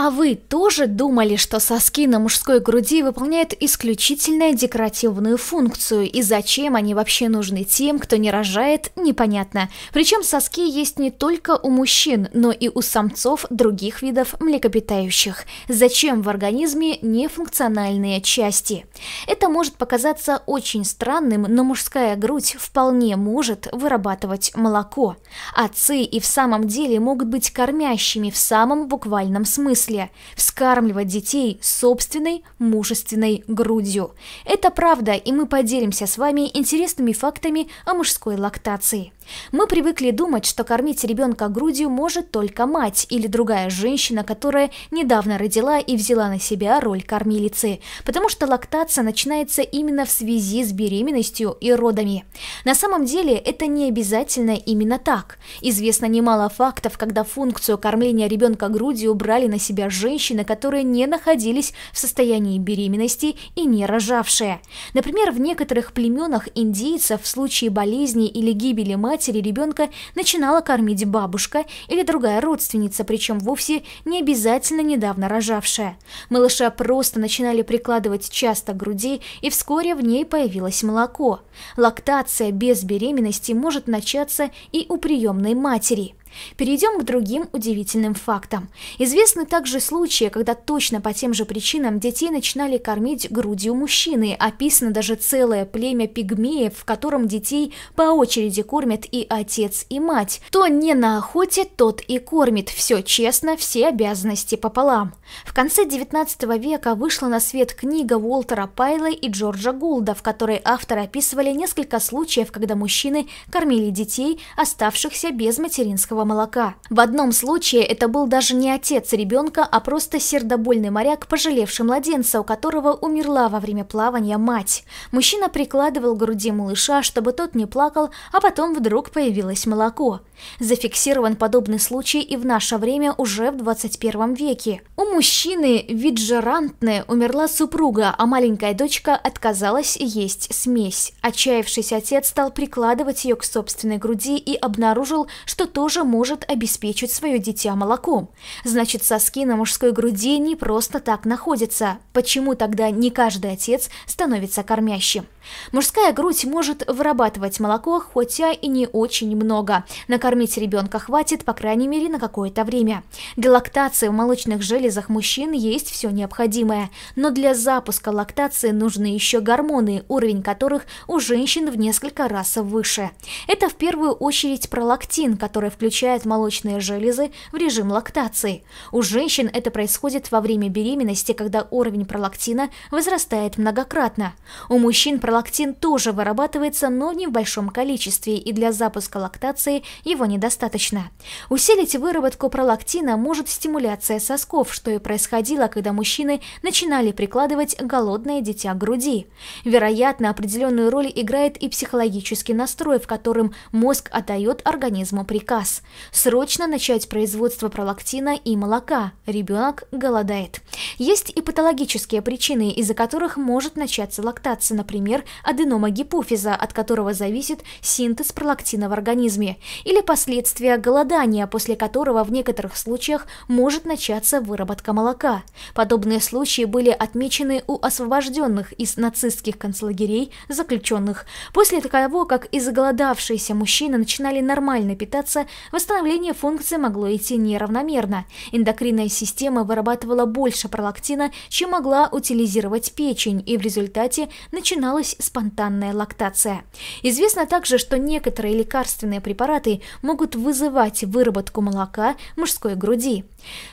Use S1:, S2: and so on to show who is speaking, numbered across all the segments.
S1: А вы тоже думали, что соски на мужской груди выполняют исключительно декоративную функцию, и зачем они вообще нужны тем, кто не рожает, непонятно. Причем соски есть не только у мужчин, но и у самцов других видов млекопитающих. Зачем в организме нефункциональные части? Это может показаться очень странным, но мужская грудь вполне может вырабатывать молоко. Отцы и в самом деле могут быть кормящими в самом буквальном смысле числе, вскармливать детей собственной мужественной грудью. Это правда, и мы поделимся с вами интересными фактами о мужской лактации. Мы привыкли думать, что кормить ребенка грудью может только мать или другая женщина, которая недавно родила и взяла на себя роль кормилицы, потому что лактация начинается именно в связи с беременностью и родами. На самом деле это не обязательно именно так. Известно немало фактов, когда функцию кормления ребенка грудью брали на себя женщины, которые не находились в состоянии беременности и не рожавшие. Например, в некоторых племенах индейцев в случае болезни или гибели мать матери ребенка начинала кормить бабушка или другая родственница, причем вовсе не обязательно недавно рожавшая. Малыша просто начинали прикладывать часто к груди, и вскоре в ней появилось молоко. Лактация без беременности может начаться и у приемной матери. Перейдем к другим удивительным фактам. Известны также случаи, когда точно по тем же причинам детей начинали кормить грудью мужчины. Описано даже целое племя пигмеев, в котором детей по очереди кормят и отец, и мать. Кто не на охоте, тот и кормит. Все честно, все обязанности пополам. В конце 19 века вышла на свет книга Уолтера Пайла и Джорджа Гулда, в которой авторы описывали несколько случаев, когда мужчины кормили детей, оставшихся без материнского материнского молока. В одном случае это был даже не отец ребенка, а просто сердобольный моряк, пожалевший младенца, у которого умерла во время плавания мать. Мужчина прикладывал к груди малыша, чтобы тот не плакал, а потом вдруг появилось молоко. Зафиксирован подобный случай и в наше время уже в 21 веке. У мужчины Виджарантны умерла супруга, а маленькая дочка отказалась есть смесь. Отчаявшийся отец стал прикладывать ее к собственной груди и обнаружил, что тоже может обеспечить свое дитя молоком. Значит, соски на мужской груди не просто так находятся. Почему тогда не каждый отец становится кормящим? Мужская грудь может вырабатывать молоко, хотя и не очень много. Накормить ребенка хватит, по крайней мере, на какое-то время. Для лактации в молочных железах мужчин есть все необходимое. Но для запуска лактации нужны еще гормоны, уровень которых у женщин в несколько раз выше. Это в первую очередь пролактин, который включает молочные железы в режим лактации. У женщин это происходит во время беременности, когда уровень пролактина возрастает многократно. У мужчин пролактин Лактин тоже вырабатывается, но не в большом количестве, и для запуска лактации его недостаточно. Усилить выработку пролактина может стимуляция сосков, что и происходило, когда мужчины начинали прикладывать голодное дитя к груди. Вероятно, определенную роль играет и психологический настрой, в котором мозг отдает организму приказ. Срочно начать производство пролактина и молока. Ребенок голодает. Есть и патологические причины, из-за которых может начаться лактация, например, например, аденома гипофиза, от которого зависит синтез пролактина в организме, или последствия голодания, после которого в некоторых случаях может начаться выработка молока. Подобные случаи были отмечены у освобожденных из нацистских концлагерей заключенных. После того, как изголодавшиеся мужчины начинали нормально питаться, восстановление функции могло идти неравномерно. Эндокринная система вырабатывала больше пролактина, чем могла утилизировать печень, и в результате начиналось началась спонтанная лактация. Известно также, что некоторые лекарственные препараты могут вызывать выработку молока мужской груди.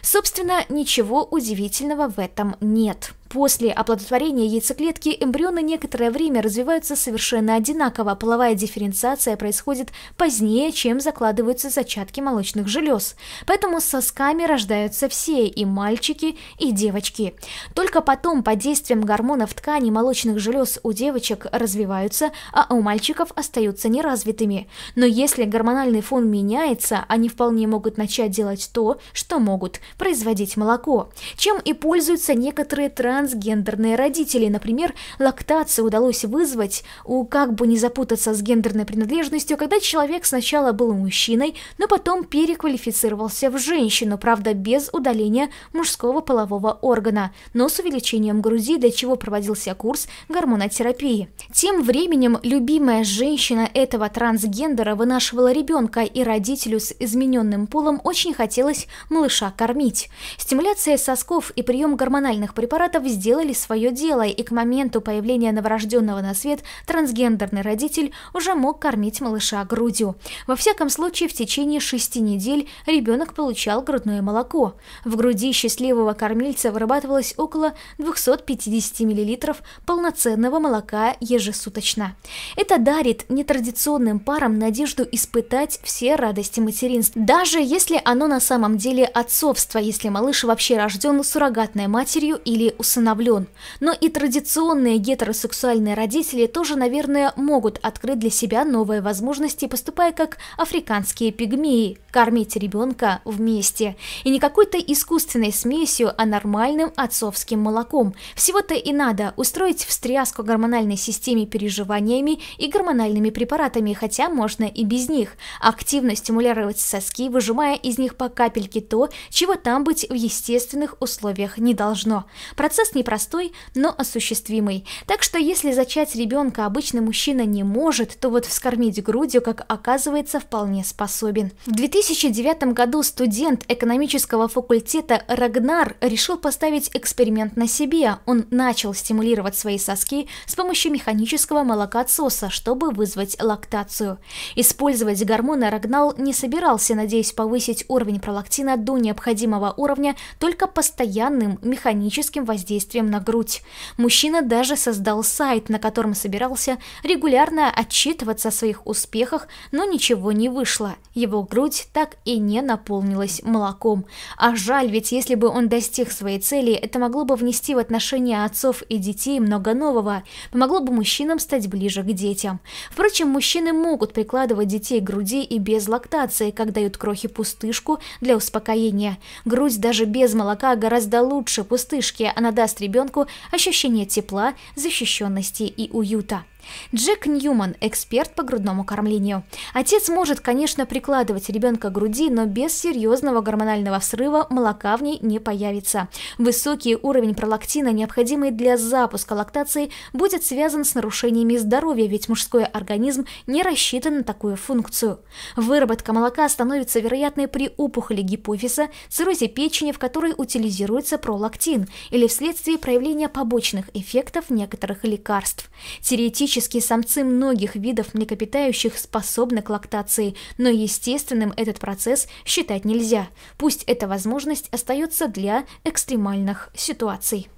S1: Собственно, ничего удивительного в этом нет. После оплодотворения яйцеклетки эмбрионы некоторое время развиваются совершенно одинаково, половая дифференциация происходит позднее, чем закладываются зачатки молочных желез. Поэтому с сосками рождаются все, и мальчики, и девочки. Только потом под действием гормонов ткани молочных желез у девочек развиваются, а у мальчиков остаются неразвитыми. Но если гормональный фон меняется, они вполне могут начать делать то, что могут – производить молоко. Чем и пользуются некоторые транс трансгендерные родители. Например, лактацию удалось вызвать у как бы не запутаться с гендерной принадлежностью, когда человек сначала был мужчиной, но потом переквалифицировался в женщину, правда без удаления мужского полового органа, но с увеличением груди, для чего проводился курс гормонотерапии. Тем временем любимая женщина этого трансгендера вынашивала ребенка, и родителю с измененным полом очень хотелось малыша кормить. Стимуляция сосков и прием гормональных препаратов кровь сделали свое дело, и к моменту появления новорожденного на свет трансгендерный родитель уже мог кормить малыша грудью. Во всяком случае, в течение шести недель ребенок получал грудное молоко. В груди счастливого кормильца вырабатывалось около 250 мл полноценного молока ежесуточно. Это дарит нетрадиционным парам надежду испытать все радости материнства, даже если оно на самом деле отцовство, если малыш вообще рожден суррогатной матерью или усыновлением усыновлен. Но и традиционные гетеросексуальные родители тоже, наверное, могут открыть для себя новые возможности, поступая как африканские пигмеи, кормить ребенка вместе. И не какой-то искусственной смесью, а нормальным отцовским молоком. Всего-то и надо устроить встряску гормональной системе переживаниями и гормональными препаратами, хотя можно и без них. Активно стимулировать соски, выжимая из них по капельке то, чего там быть в естественных условиях не должно. Процесс Процесс непростой, но осуществимый. Так что если зачать ребенка обычный мужчина не может, то вот вскормить грудью, как оказывается, вполне способен. В 2009 году студент экономического факультета Рагнар решил поставить эксперимент на себе. Он начал стимулировать свои соски с помощью механического молокоотсоса, чтобы вызвать лактацию. Использовать гормоны Рагнал не собирался, надеясь повысить уровень пролактина до необходимого уровня только постоянным механическим воздействием воздействием на грудь. Мужчина даже создал сайт, на котором собирался регулярно отчитываться о своих успехах, но ничего не вышло. Его грудь так и не наполнилась молоком. А жаль, ведь если бы он достиг своей цели, это могло бы внести в отношения отцов и детей много нового, помогло бы мужчинам стать ближе к детям. Впрочем, мужчины могут прикладывать детей к груди и без лактации, как дают крохи пустышку для успокоения. Грудь даже без молока гораздо лучше пустышки, она даст даст ребенку ощущение тепла, защищенности и уюта. Джек Ньюман – эксперт по грудному кормлению. Отец может, конечно, прикладывать ребенка к груди, но без серьезного гормонального срыва молока в ней не появится. Высокий уровень пролактина, необходимый для запуска лактации, будет связан с нарушениями здоровья, ведь мужской организм не рассчитан на такую функцию. Выработка молока становится вероятной при опухоли гипофиза, циррозе печени, в которой утилизируется пролактин, или вследствие проявления побочных эффектов некоторых лекарств. Теоретически Биологические самцы многих видов млекопитающих способны к лактации, но естественным этот процесс считать нельзя. Пусть эта возможность остается для экстремальных ситуаций.